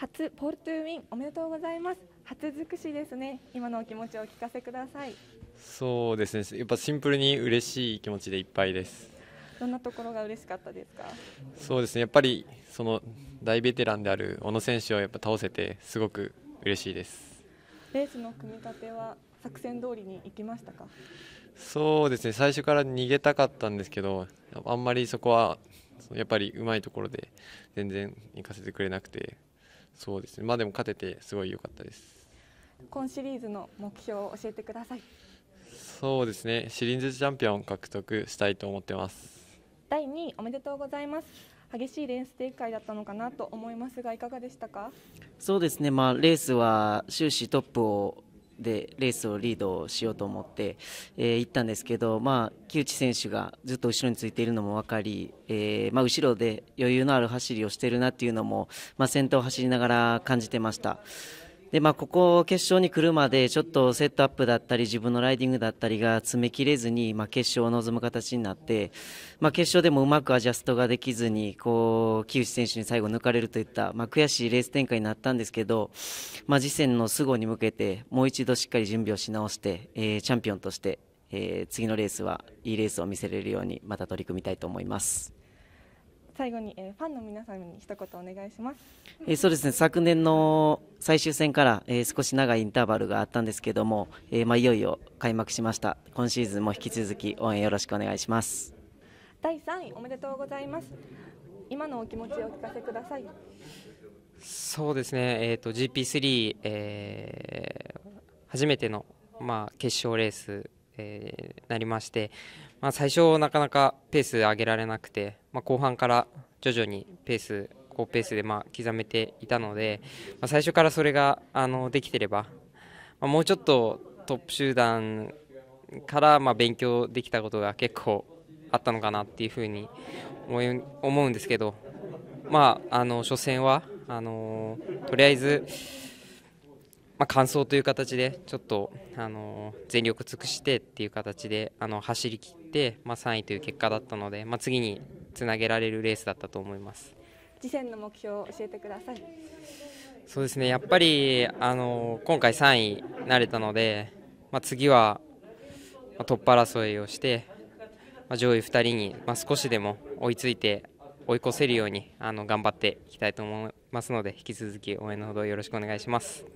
初ポールトゥーウィンおめでとうございます初尽くしですね今のお気持ちをお聞かせくださいそうですねやっぱシンプルに嬉しい気持ちでいっぱいですどんなところが嬉しかったですかそうですねやっぱりその大ベテランである小野選手をやっぱ倒せてすごく嬉しいですレースの組み立ては作戦通りに行きましたかそうですね最初から逃げたかったんですけどあんまりそこはやっぱりうまいところで全然行かせてくれなくてそうですね、まあ、でも勝ててすごい良かったです今シリーズの目標を教えてくださいそうですねシリーズチャンピオン獲得したいと思ってます第2位おめでとうございます激しいレース展開だったのかなと思いますがいかがでしたかそうですね、まあ、レースは終始トップをでレースをリードしようと思って、えー、行ったんですけど、まあ、木内選手がずっと後ろについているのも分かり、えー、まあ、後ろで余裕のある走りをしているなっていうのも、まあ、先頭を走りながら感じてました。で、まあ、ここ決勝に来るまで、ちょっとセットアップだったり、自分のライディングだったりが詰めきれずに、まあ、決勝を臨む形になって、まあ、決勝でもうまくアジャストができずに、こう、木内選手に最後抜かれるといった、まあ、悔しいレース展開になったんですけど、まあ、次戦のす生に向けて、もう一度しっかり準備をし直して、えー、チャンピオンとして、えー、次のレースはいいレースを見せれるように、また取り組みたいと思います。最後に、えー、ファンの皆さんに一言お願いします。えー、そうですね。昨年の最終戦から、えー、少し長いインターバルがあったんですけども、えー、まあいよいよ開幕しました。今シーズンも引き続き応援よろしくお願いします。第3位おめでとうございます。今のお気持ちをお聞かせください。そうですね。えっ、ー、と GP3、えー、初めてのまあ決勝レース、えー、なりまして、まあ、最初なかなかペース上げられなくて、まあ、後半から徐々にペース高ペースでま刻めていたので、まあ、最初からそれがあのできてれば、まもうちょっとトップ集団からま勉強できたことが結構あったのかなっていうふうに思うんですけど、まあ、あの初戦はあのとりあえず。まあ、完走という形でちょっと、あの全力尽くしてっていう形であの走りきって、まあ、3位という結果だったので、まあ、次につなげられるレースだったと思います次戦の目標を教えてくださいそうですねやっぱり、あの今回3位になれたので、まあ、次はトップ争いをして、まあ、上位2人に、まあ、少しでも追いついて追い越せるようにあの頑張っていきたいと思いますので引き続き応援のほどよろしくお願いします。